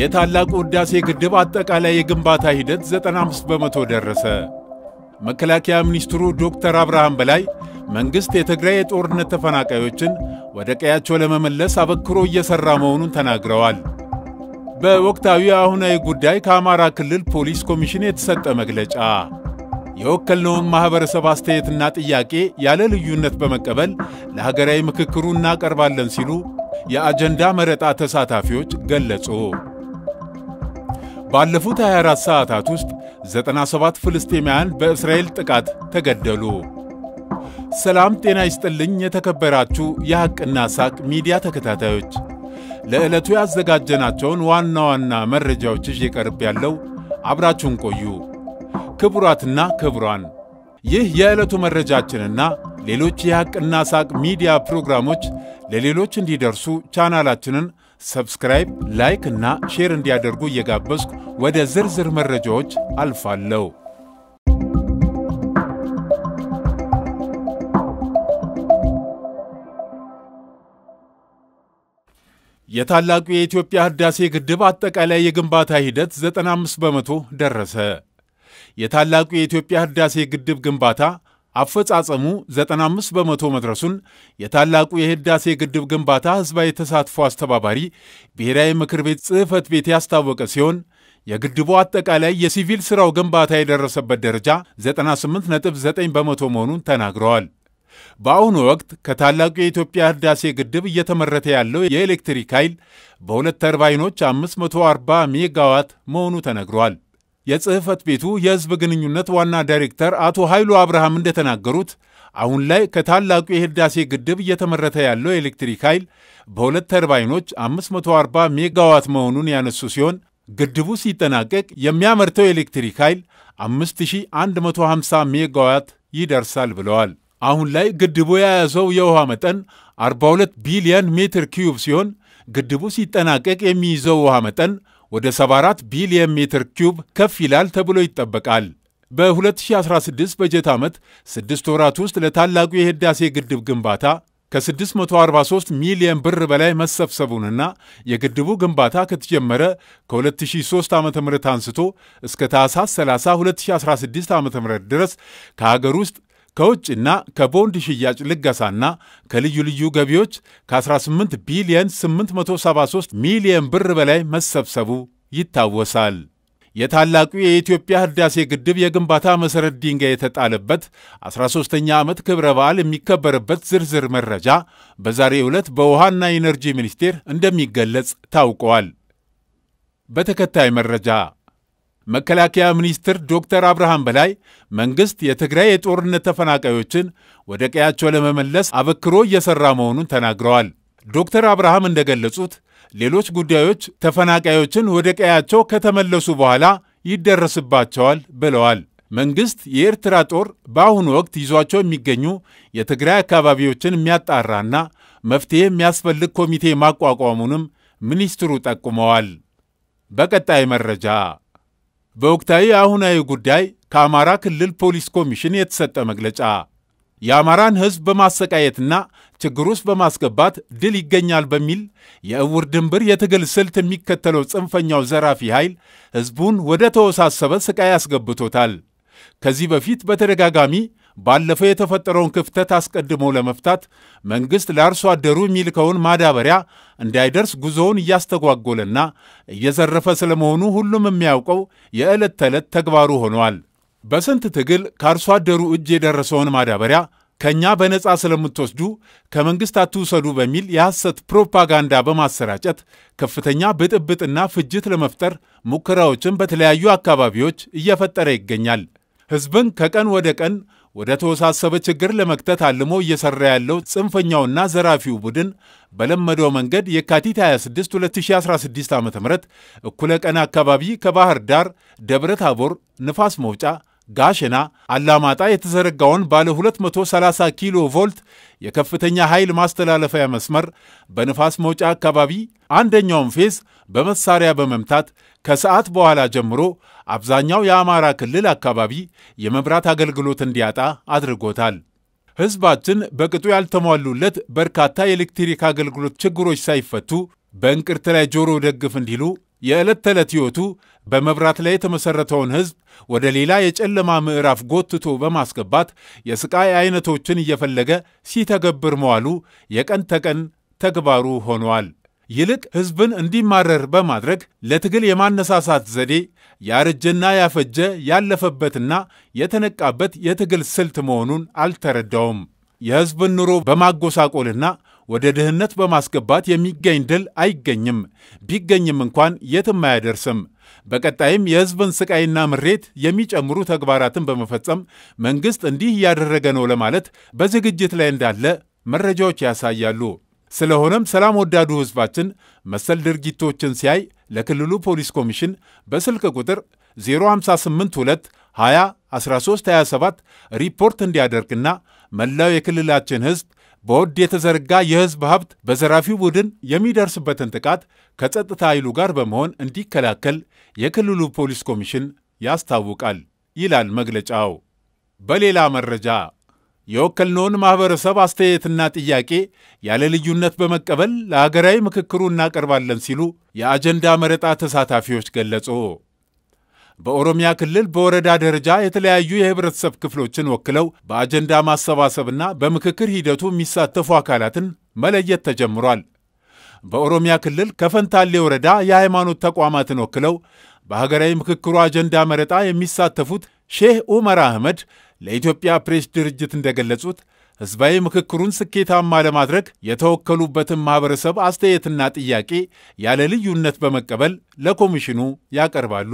የታላቁ ሕዳሴ ግድብ አጠቃላይ የግንባታ ሂደት 95 በመቶ ደረሰ። መከላከያ ሚኒስትሩ ዶክተር አብርሃም በላይ መንግሥት የትግራይ የጦርነት ተፈናቃዮችን ወደ ቀያቸው ለመመለስ አበክሮ እየሠራ መሆኑን ተናግረዋል። በወቅታዊ አሁናዊ ጉዳይ ከአማራ ክልል ፖሊስ ኮሚሽን የተሰጠ መግለጫ የወከልነውን ማኅበረሰብ አስተያየትና ጥያቄ ያለ ልዩነት በመቀበል ለሀገራዊ ምክክሩ እናቀርባለን ሲሉ የአጀንዳ መረጣ ተሳታፊዎች ገለጹ። ባለፉት 24 ሰዓታት ውስጥ 97 ፍልስጤማውያን በእስራኤል ጥቃት ተገደሉ። ሰላም ጤና ይስጥልኝ። የተከበራችሁ የሐቅና ሳቅ ሚዲያ ተከታታዮች ለዕለቱ ያዘጋጀናቸውን ዋና ዋና መረጃዎች ይዤ ቀርብ ያለው አብራችሁን ቆዩ። ክቡራትና ክቡራን ይህ የዕለቱ መረጃችንና ሌሎች የሐቅና ሳቅ ሚዲያ ፕሮግራሞች ለሌሎች እንዲደርሱ ቻናላችንን ሰብስክራይብ፣ ላይክ እና ሼር እንዲያደርጉ እየጋበዝኩ ወደ ዝርዝር መረጃዎች አልፋለሁ። የታላቁ የኢትዮጵያ ህዳሴ ግድብ አጠቃላይ የግንባታ ሂደት 95 በመቶ ደረሰ። የታላቁ የኢትዮጵያ ህዳሴ ግድብ ግንባታ አፈጻጸሙ 95 በመቶ መድረሱን የታላቁ የህዳሴ ግድብ ግንባታ ህዝባዊ ተሳትፎ አስተባባሪ ብሔራዊ ምክር ቤት ጽሕፈት ቤት ያስታወቀ ሲሆን የግድቡ አጠቃላይ የሲቪል ሥራው ግንባታ የደረሰበት ደረጃ 98.9 በመቶ መሆኑን ተናግረዋል። በአሁኑ ወቅት ከታላቁ የኢትዮጵያ ህዳሴ ግድብ እየተመረተ ያለው የኤሌክትሪክ ኃይል በሁለት ተርባይኖች 540 ሜጋዋት መሆኑ ተነግሯል። የጽህፈት ቤቱ የህዝብ ግንኙነት ዋና ዳይሬክተር አቶ ኃይሉ አብርሃም እንደተናገሩት አሁን ላይ ከታላቁ የህዳሴ ግድብ እየተመረተ ያለው የኤሌክትሪክ ኃይል በሁለት ተርባይኖች 540 ሜጋዋት መሆኑን ያነሱ ሲሆን ግድቡ ሲጠናቀቅ የሚያመርተው የኤሌክትሪክ ኃይል 5150 ሜጋዋት ይደርሳል ብለዋል። አሁን ላይ ግድቡ የያዘው የውሃ መጠን 42 ቢሊዮን ሜትር ኪዩብ ሲሆን ግድቡ ሲጠናቀቅ የሚይዘው ውሃ መጠን ወደ 74 ቢሊየን ሜትር ኪዩብ ከፍ ይላል ተብሎ ይጠበቃል። በ2016 በጀት ዓመት ስድስት ወራት ውስጥ ለታላቁ የህዳሴ ግድብ ግንባታ ከ643 ሚሊየን ብር በላይ መሰብሰቡንና የግድቡ ግንባታ ከተጀመረ ከ2003 ዓ ም አንስቶ እስከ ታህሳስ 30 2016 ዓ ም ድረስ ከሀገር ውስጥ ከውጭና ከቦንድ ሽያጭ ልገሳና ከልዩ ልዩ ገቢዎች ከ18 ቢሊየን 873 ሚሊየን ብር በላይ መሰብሰቡ ይታወሳል። የታላቁ የኢትዮጵያ ህዳሴ ግድብ የግንባታ መሠረት ድንጋይ የተጣለበት 13ኛ ዓመት ክብረ በዓል የሚከበርበት ዝርዝር መረጃ በዛሬ ዕለት በውሃና ኢነርጂ ሚኒስቴር እንደሚገለጽ ታውቋል። በተከታይ መረጃ መከላከያ ሚኒስትር ዶክተር አብርሃም በላይ መንግሥት የትግራይ የጦርነት ተፈናቃዮችን ወደ ቀያቸው ለመመለስ አበክሮ እየሠራ መሆኑን ተናግረዋል። ዶክተር አብርሃም እንደገለጹት ሌሎች ጉዳዮች ተፈናቃዮችን ወደ ቀያቸው ከተመለሱ በኋላ ይደረስባቸዋል ብለዋል። መንግሥት የኤርትራ ጦር በአሁኑ ወቅት ይዟቸው የሚገኙ የትግራይ አካባቢዎችን የሚያጣራና መፍትሔ የሚያስፈልግ ኮሚቴ ማቋቋሙንም ሚኒስትሩ ጠቁመዋል። በቀጣይ መረጃ በወቅታዊ አሁናዊ ጉዳይ ከአማራ ክልል ፖሊስ ኮሚሽን የተሰጠ መግለጫ የአማራን ሕዝብ በማሰቃየትና ችግር ውስጥ በማስገባት ድል ይገኛል በሚል የእውር ድንብር የትግል ስልት የሚከተለው ጽንፈኛው ዘራፊ ኃይል ሕዝቡን ወደ ተወሳሰበ ስቃይ አስገብቶታል። ከዚህ በፊት በተደጋጋሚ ባለፈው የተፈጠረውን ክፍተት አስቀድሞ ለመፍታት መንግሥት ለአርሶ አደሩ የሚልከውን ማዳበሪያ እንዳይደርስ ጉዞውን እያስተጓጎለና እየዘረፈ ስለመሆኑ ሁሉም የሚያውቀው የዕለት ተዕለት ተግባሩ ሆነዋል። በስንት ትግል ከአርሶ አደሩ እጅ የደረሰውን ማዳበሪያ ከእኛ በነፃ ስለምትወስዱ ከመንግሥት አትውሰዱ በሚል የሐሰት ፕሮፓጋንዳ በማሰራጨት ከፍተኛ ብጥብጥና ፍጅት ለመፍጠር ሙከራዎችን በተለያዩ አካባቢዎች እየፈጠረ ይገኛል። ሕዝብን ከቀን ወደ ቀን ወደ ተወሳሰበ ችግር ለመክተት አልሞ እየሰራ ያለው ጽንፈኛውና ዘራፊው ቡድን በለመደው መንገድ የካቲት 26 2016 ዓ ም እኩለ ቀን አካባቢ ከባህር ዳር ደብረ ታቦር ንፋስ መውጫ ጋሸና አላማጣ የተዘረጋውን ባለ 230 ኪሎ ቮልት የከፍተኛ ኃይል ማስተላለፊያ መስመር በንፋስ መውጫ አካባቢ አንደኛውን ፌዝ በመሳሪያ በመምታት ከሰዓት በኋላ ጀምሮ አብዛኛው የአማራ ክልል አካባቢ የመብራት አገልግሎት እንዲያጣ አድርጎታል። ሕዝባችን በቅጡ ያልተሟሉለት በርካታ የኤሌክትሪክ አገልግሎት ችግሮች ሳይፈቱ በእንቅርት ላይ ጆሮ ደግፍ እንዲሉ የዕለት ተዕለት ሕይወቱ በመብራት ላይ የተመሠረተውን ሕዝብ ወደ ሌላ የጨለማ ምዕራፍ ጎትቶ በማስገባት የሥቃይ ዐይነቶችን እየፈለገ ሲተገብር መዋሉ የቀን ተቀን ተግባሩ ሆኗል። ይልቅ ሕዝብን እንዲማረር በማድረግ ለትግል የማነሳሳት ዘዴ ያረጀና ያፈጀ ያለፈበትና የተነቃበት የትግል ስልት መሆኑን አልተረዳውም። የሕዝብን ኑሮ በማጎሳቆልና ወደ ድህነት በማስገባት የሚገኝ ድል አይገኝም። ቢገኝም እንኳን የትም አያደርስም። በቀጣይም የሕዝብን ስቃይና ምሬት የሚጨምሩ ተግባራትን በመፈጸም መንግሥት እንዲህ እያደረገ ነው ለማለት በዝግጅት ላይ እንዳለ መረጃዎች ያሳያሉ። ስለሆነም ሰላም ወዳዱ ሕዝባችን መሰል ድርጊቶችን ሲያይ ለክልሉ ፖሊስ ኮሚሽን በስልክ ቁጥር 0582 20 1327 ሪፖርት እንዲያደርግና መላው የክልላችን ሕዝብ በውድ የተዘረጋ የህዝብ ሀብት በዘራፊው ቡድን የሚደርስበትን ጥቃት ከጸጥታ ኃይሉ ጋር በመሆን እንዲከላከል የክልሉ ፖሊስ ኮሚሽን ያስታውቃል ይላል መግለጫው። በሌላ መረጃ የወከልነውን ማኅበረሰብ አስተያየትና ጥያቄ ያለ ልዩነት በመቀበል ለሀገራዊ ምክክሩ እናቀርባለን ሲሉ የአጀንዳ መረጣ ተሳታፊዎች ገለጹ። በኦሮሚያ ክልል በወረዳ ደረጃ የተለያዩ የህብረተሰብ ክፍሎችን ወክለው በአጀንዳ ማሰባሰብና በምክክር ሂደቱ የሚሳተፉ አካላትን መለየት ተጀምሯል። በኦሮሚያ ክልል ከፈንታሌ ወረዳ የሃይማኖት ተቋማትን ወክለው በሀገራዊ ምክክሩ አጀንዳ መረጣ የሚሳተፉት ሼህ ኡመር አህመድ ለኢትዮጵያ ፕሬስ ድርጅት እንደገለጹት ሕዝባዊ ምክክሩን ስኬታማ ለማድረግ የተወከሉበትን ማኅበረሰብ አስተያየትና ጥያቄ ያለ ልዩነት በመቀበል ለኮሚሽኑ ያቀርባሉ።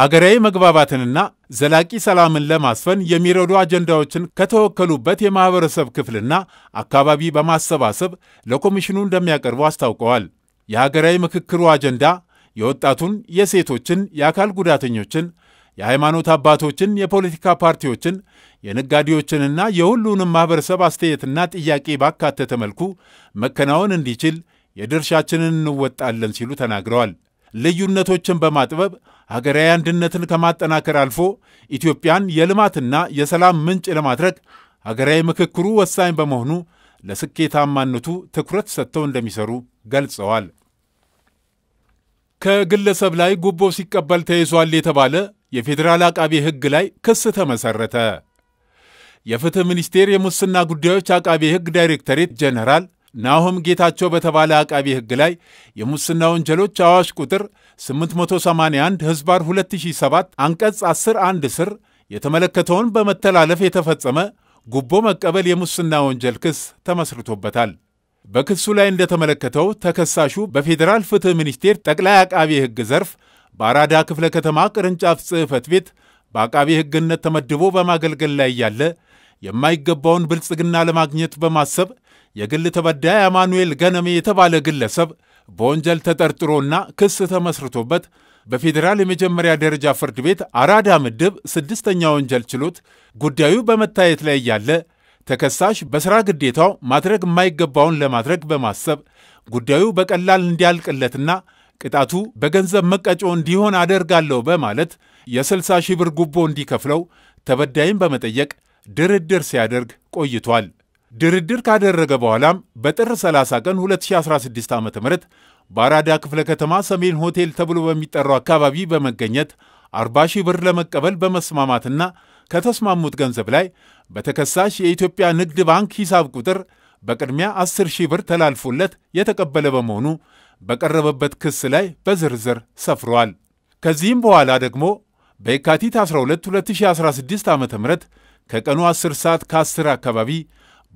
ሀገራዊ መግባባትንና ዘላቂ ሰላምን ለማስፈን የሚረዱ አጀንዳዎችን ከተወከሉበት የማህበረሰብ ክፍልና አካባቢ በማሰባሰብ ለኮሚሽኑ እንደሚያቀርቡ አስታውቀዋል። የሀገራዊ ምክክሩ አጀንዳ የወጣቱን፣ የሴቶችን፣ የአካል ጉዳተኞችን፣ የሃይማኖት አባቶችን፣ የፖለቲካ ፓርቲዎችን፣ የነጋዴዎችንና የሁሉንም ማህበረሰብ አስተያየትና ጥያቄ ባካተተ መልኩ መከናወን እንዲችል የድርሻችንን እንወጣለን ሲሉ ተናግረዋል። ልዩነቶችን በማጥበብ ሀገራዊ አንድነትን ከማጠናከር አልፎ ኢትዮጵያን የልማትና የሰላም ምንጭ ለማድረግ ሀገራዊ ምክክሩ ወሳኝ በመሆኑ ለስኬታማነቱ ትኩረት ሰጥተው እንደሚሰሩ ገልጸዋል። ከግለሰብ ላይ ጉቦ ሲቀበል ተይዟል የተባለ የፌዴራል አቃቤ ሕግ ላይ ክስ ተመሠረተ። የፍትሕ ሚኒስቴር የሙስና ጉዳዮች አቃቤ ሕግ ዳይሬክተሬት ጄኔራል ናሆም ጌታቸው በተባለ አቃቢ ሕግ ላይ የሙስና ወንጀሎች አዋሽ ቁጥር 881 ህዝባር 2007 አንቀጽ 10 1 ስር የተመለከተውን በመተላለፍ የተፈጸመ ጉቦ መቀበል የሙስና ወንጀል ክስ ተመስርቶበታል። በክሱ ላይ እንደተመለከተው ተከሳሹ በፌዴራል ፍትሕ ሚኒስቴር ጠቅላይ አቃቢ ሕግ ዘርፍ በአራዳ ክፍለ ከተማ ቅርንጫፍ ጽሕፈት ቤት በአቃቢ ሕግነት ተመድቦ በማገልገል ላይ ያለ የማይገባውን ብልጽግና ለማግኘት በማሰብ የግል ተበዳይ አማኑኤል ገነሜ የተባለ ግለሰብ በወንጀል ተጠርጥሮና ክስ ተመስርቶበት በፌዴራል የመጀመሪያ ደረጃ ፍርድ ቤት አራዳ ምድብ ስድስተኛ ወንጀል ችሎት ጉዳዩ በመታየት ላይ እያለ ተከሳሽ በሥራ ግዴታው ማድረግ የማይገባውን ለማድረግ በማሰብ ጉዳዩ በቀላል እንዲያልቅለትና ቅጣቱ በገንዘብ መቀጮ እንዲሆን አደርጋለሁ በማለት የ60 ሺህ ብር ጉቦ እንዲከፍለው ተበዳይን በመጠየቅ ድርድር ሲያደርግ ቆይቷል። ድርድር ካደረገ በኋላም በጥር 30 ቀን 2016 ዓ ም በአራዳ ክፍለ ከተማ ሰሜን ሆቴል ተብሎ በሚጠራው አካባቢ በመገኘት 40 ሺህ ብር ለመቀበል በመስማማትና ከተስማሙት ገንዘብ ላይ በተከሳሽ የኢትዮጵያ ንግድ ባንክ ሂሳብ ቁጥር በቅድሚያ 10 ሺህ ብር ተላልፎለት የተቀበለ በመሆኑ በቀረበበት ክስ ላይ በዝርዝር ሰፍሯል። ከዚህም በኋላ ደግሞ በየካቲት 12 2016 ዓ ም ከቀኑ 10 ሰዓት ከ10 አካባቢ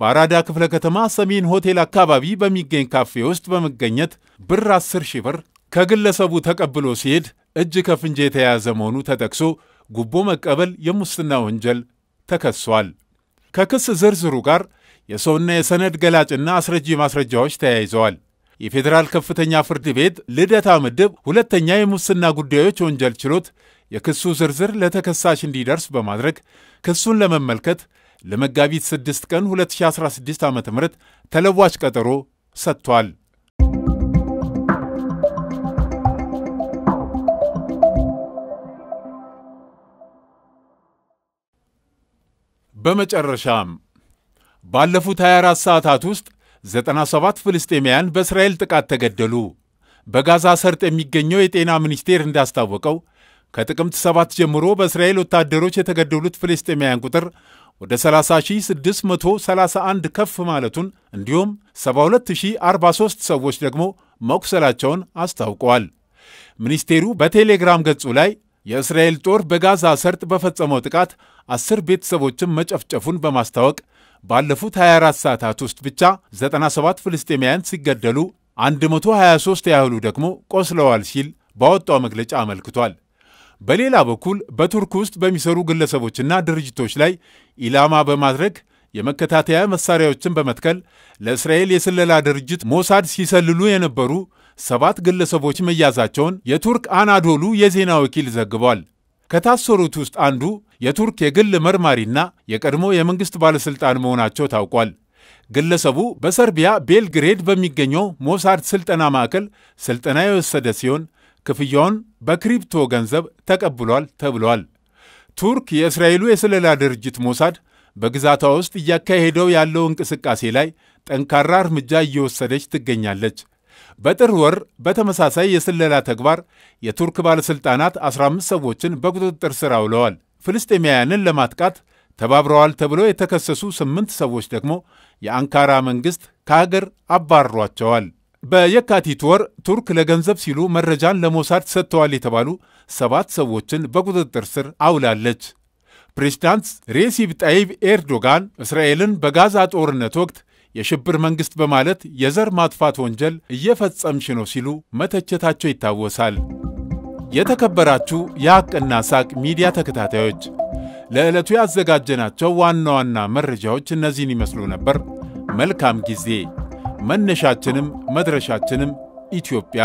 በአራዳ ክፍለ ከተማ ሰሜን ሆቴል አካባቢ በሚገኝ ካፌ ውስጥ በመገኘት ብር 10 ሺህ ብር ከግለሰቡ ተቀብሎ ሲሄድ እጅ ከፍንጅ የተያያዘ መሆኑ ተጠቅሶ ጉቦ መቀበል የሙስና ወንጀል ተከሷል። ከክስ ዝርዝሩ ጋር የሰውና የሰነድ ገላጭና አስረጂ ማስረጃዎች ተያይዘዋል። የፌዴራል ከፍተኛ ፍርድ ቤት ልደታ ምድብ ሁለተኛ የሙስና ጉዳዮች ወንጀል ችሎት የክሱ ዝርዝር ለተከሳሽ እንዲደርስ በማድረግ ክሱን ለመመልከት ለመጋቢት 6 ቀን 2016 ዓ ም ተለዋጭ ቀጠሮ ሰጥቷል። በመጨረሻም ባለፉት 24 ሰዓታት ውስጥ 97 ፍልስጤማውያን በእስራኤል ጥቃት ተገደሉ። በጋዛ ሰርጥ የሚገኘው የጤና ሚኒስቴር እንዳስታወቀው ከጥቅምት 7 ጀምሮ በእስራኤል ወታደሮች የተገደሉት ፍልስጤማውያን ቁጥር ወደ 30631 ከፍ ማለቱን እንዲሁም 72043 ሰዎች ደግሞ መቁሰላቸውን አስታውቀዋል። ሚኒስቴሩ በቴሌግራም ገጹ ላይ የእስራኤል ጦር በጋዛ ሰርጥ በፈጸመው ጥቃት አስር ቤተሰቦችን መጨፍጨፉን በማስታወቅ ባለፉት 24 ሰዓታት ውስጥ ብቻ 97 ፍልስጤማውያን ሲገደሉ 123 ያህሉ ደግሞ ቆስለዋል ሲል ባወጣው መግለጫ አመልክቷል። በሌላ በኩል በቱርክ ውስጥ በሚሰሩ ግለሰቦችና ድርጅቶች ላይ ኢላማ በማድረግ የመከታተያ መሳሪያዎችን በመትከል ለእስራኤል የስለላ ድርጅት ሞሳድ ሲሰልሉ የነበሩ ሰባት ግለሰቦች መያዛቸውን የቱርክ አናዶሉ የዜና ወኪል ዘግቧል። ከታሰሩት ውስጥ አንዱ የቱርክ የግል መርማሪና የቀድሞ የመንግሥት ባለሥልጣን መሆናቸው ታውቋል። ግለሰቡ በሰርቢያ ቤልግሬድ በሚገኘው ሞሳድ ስልጠና ማዕከል ስልጠና የወሰደ ሲሆን ክፍያውን በክሪፕቶ ገንዘብ ተቀብሏል ተብሏል። ቱርክ የእስራኤሉ የስለላ ድርጅት ሞሳድ በግዛቷ ውስጥ እያካሄደው ያለው እንቅስቃሴ ላይ ጠንካራ እርምጃ እየወሰደች ትገኛለች። በጥር ወር በተመሳሳይ የስለላ ተግባር የቱርክ ባለሥልጣናት 15 ሰዎችን በቁጥጥር ሥር አውለዋል። ፍልስጤማውያንን ለማጥቃት ተባብረዋል ተብለው የተከሰሱ ስምንት ሰዎች ደግሞ የአንካራ መንግሥት ከሀገር አባሯቸዋል። በየካቲት ወር ቱርክ ለገንዘብ ሲሉ መረጃን ለሞሳድ ሰጥተዋል የተባሉ ሰባት ሰዎችን በቁጥጥር ስር አውላለች። ፕሬዚዳንት ሬሲብ ጣይብ ኤርዶጋን እስራኤልን በጋዛ ጦርነት ወቅት የሽብር መንግሥት በማለት የዘር ማጥፋት ወንጀል እየፈጸምሽ ነው ሲሉ መተቸታቸው ይታወሳል። የተከበራችሁ የሐቅና ሳቅ ሚዲያ ተከታታዮች ለዕለቱ ያዘጋጀናቸው ዋና ዋና መረጃዎች እነዚህን ይመስሉ ነበር። መልካም ጊዜ መነሻችንም መድረሻችንም ኢትዮጵያ